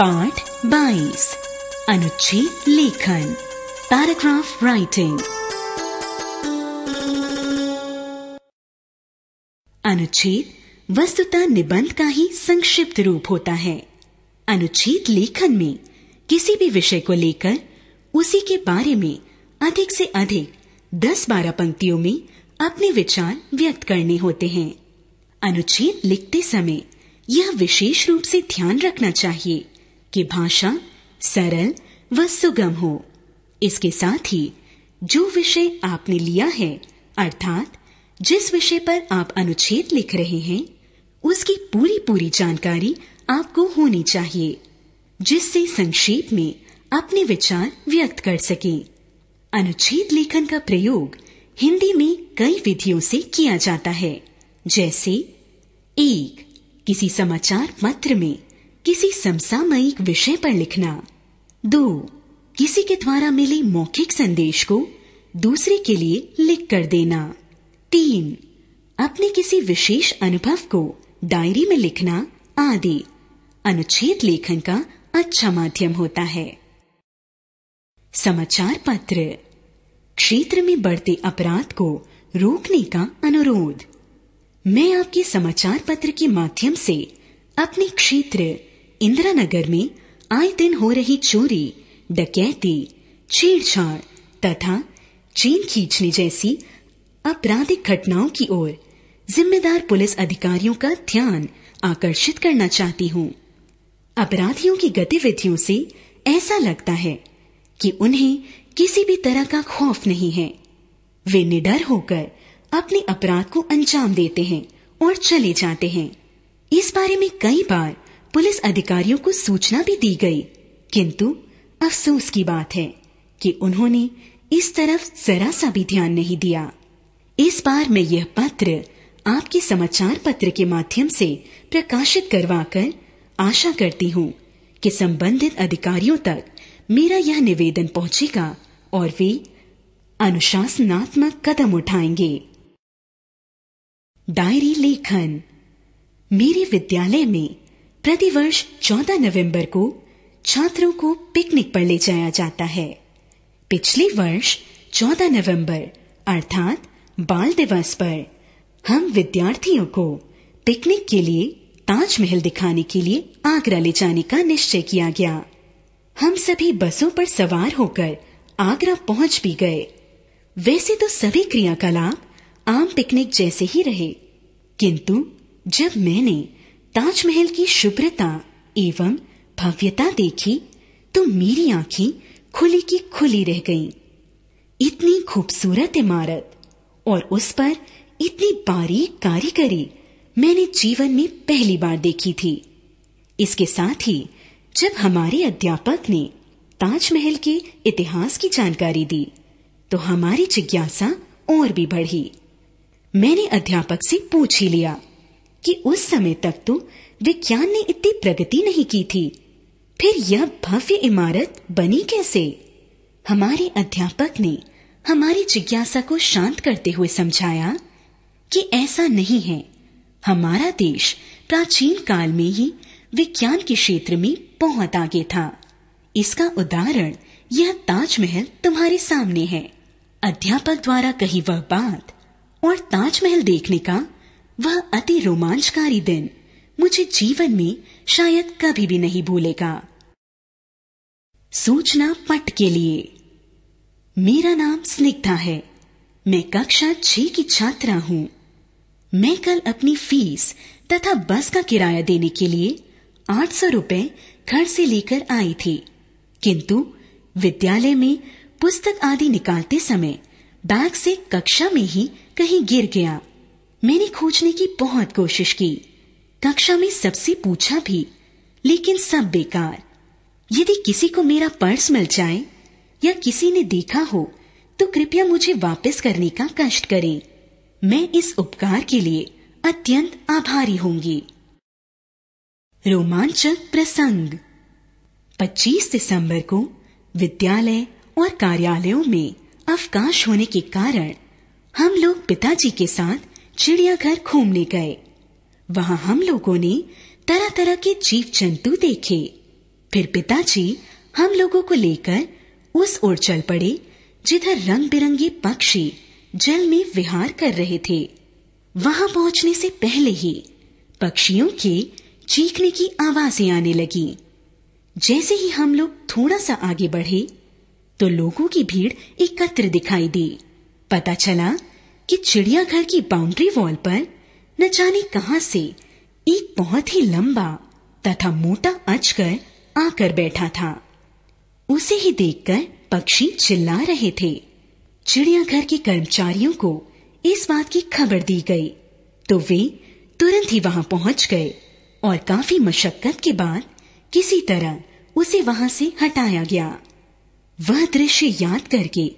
पाठ 22 अनुच्छेद लेखन पैराग्राफ राइटिंग अनुच्छेद वस्तुतः निबंध का ही संक्षिप्त रूप होता है अनुच्छेद लेखन में किसी भी विषय को लेकर उसी के बारे में अधिक से अधिक 10-12 पंक्तियों में अपने विचार व्यक्त करने होते हैं अनुच्छेद लिखते समय यह विशेष रूप से ध्यान रखना चाहिए कि भाषा सरल व सुगम हो इसके साथ ही जो विषय आपने लिया है अर्थात जिस विषय पर आप अनुच्छेद लिख रहे हैं उसकी पूरी पूरी जानकारी आपको होनी चाहिए जिससे संक्षेप में अपने विचार व्यक्त कर सके अनुच्छेद लेखन का प्रयोग हिंदी में कई विधियों से किया जाता है जैसे एक किसी समाचार पत्र में किसी समसामयिक विषय पर लिखना दो किसी के द्वारा मिले मौखिक संदेश को दूसरे के लिए लिख कर देना तीन अपने किसी विशेष अनुभव को डायरी में लिखना आदि अनुच्छेद लेखन का अच्छा माध्यम होता है समाचार पत्र क्षेत्र में बढ़ते अपराध को रोकने का अनुरोध मैं आपके समाचार पत्र के माध्यम से अपने क्षेत्र इंदिरा नगर में आए दिन हो रही चोरी डकैती छेड़छाड़ तथा चेन खींचने जैसी आपराधिक घटनाओं की ओर जिम्मेदार पुलिस अधिकारियों का ध्यान आकर्षित करना चाहती हूँ अपराधियों की गतिविधियों से ऐसा लगता है कि उन्हें किसी भी तरह का खौफ नहीं है वे निडर होकर अपने अपराध को अंजाम देते हैं और चले जाते हैं इस बारे में कई बार पुलिस अधिकारियों को सूचना भी दी गई किंतु अफसोस की बात है कि उन्होंने इस तरफ जरा सा भी ध्यान नहीं दिया इस बार मैं यह पत्र आपके समाचार पत्र के माध्यम से प्रकाशित करवाकर आशा करती हूँ कि संबंधित अधिकारियों तक मेरा यह निवेदन पहुंचेगा और वे अनुशासनात्मक कदम उठाएंगे डायरी लेखन मेरे विद्यालय में प्रतिवर्ष 14 नवंबर को छात्रों को पिकनिक पर ले जाया जाता है पिछले वर्ष 14 नवंबर अर्थात बाल दिवस पर हम विद्यार्थियों को पिकनिक के लिए ताजमहल दिखाने के लिए आगरा ले जाने का निश्चय किया गया हम सभी बसों पर सवार होकर आगरा पहुंच भी गए वैसे तो सभी क्रियाकलाप आम पिकनिक जैसे ही रहे किंतु जब मैंने ताजमहल की शुभ्रता एवं भव्यता देखी तो मेरी आंखें खुली की खुली रह गईं। इतनी खूबसूरत इमारत और उस पर इतनी बारीक कारीगरी मैंने जीवन में पहली बार देखी थी इसके साथ ही जब हमारे अध्यापक ने ताजमहल के इतिहास की जानकारी दी तो हमारी जिज्ञासा और भी बढ़ी मैंने अध्यापक से पूछ ही लिया कि उस समय तक तो विज्ञान ने इतनी प्रगति नहीं की थी फिर यह भव्य इमारत बनी कैसे हमारे अध्यापक ने हमारी जिज्ञासा को शांत करते हुए समझाया कि ऐसा नहीं है हमारा देश प्राचीन काल में ही विज्ञान के क्षेत्र में बहुत आगे था इसका उदाहरण यह ताजमहल तुम्हारे सामने है अध्यापक द्वारा कही वह बात और ताजमहल देखने का वह अति रोमांचकारी दिन मुझे जीवन में शायद कभी भी नहीं भूलेगा सूचना पट के लिए मेरा नाम स्निग्धा है मैं कक्षा छह की छात्रा हूँ मैं कल अपनी फीस तथा बस का किराया देने के लिए आठ सौ रूपए घर से लेकर आई थी किंतु विद्यालय में पुस्तक आदि निकालते समय बैग से कक्षा में ही कहीं गिर गया मैंने खोजने की बहुत कोशिश की कक्षा में सबसे पूछा भी लेकिन सब बेकार यदि किसी को मेरा पर्स मिल जाए या किसी ने देखा हो तो कृपया मुझे वापस करने का कष्ट करें मैं इस उपकार के लिए अत्यंत आभारी होंगी रोमांचक प्रसंग 25 दिसंबर को विद्यालय और कार्यालयों में अवकाश होने के कारण हम लोग पिताजी के साथ चिड़ियाघर घूमने गए वहां हम लोगों ने तरह तरह के जीव जंतु देखे फिर पिताजी हम लोगों को लेकर उस ओर चल पड़े जिधर रंग बिरंगे पक्षी जल में विहार कर रहे थे वहां पहुंचने से पहले ही पक्षियों के चीखने की आवाजें आने लगी जैसे ही हम लोग थोड़ा सा आगे बढ़े तो लोगों की भीड़ एकत्र दिखाई दी पता चला कि चिड़ियाघर की बाउंड्री वॉल पर न जाने कहां से एक बहुत ही लंबा तथा मोटा अचकर आकर बैठा था उसे ही देखकर पक्षी चिल्ला रहे थे चिड़ियाघर के कर्मचारियों को इस बात की खबर दी गई तो वे तुरंत ही वहां पहुंच गए और काफी मशक्कत के बाद किसी तरह उसे वहां से हटाया गया वह दृश्य याद करके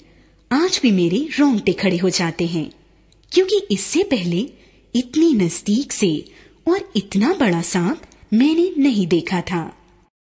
आज भी मेरे रोंगटे खड़े हो जाते हैं क्योंकि इससे पहले इतनी नजदीक से और इतना बड़ा सांप मैंने नहीं देखा था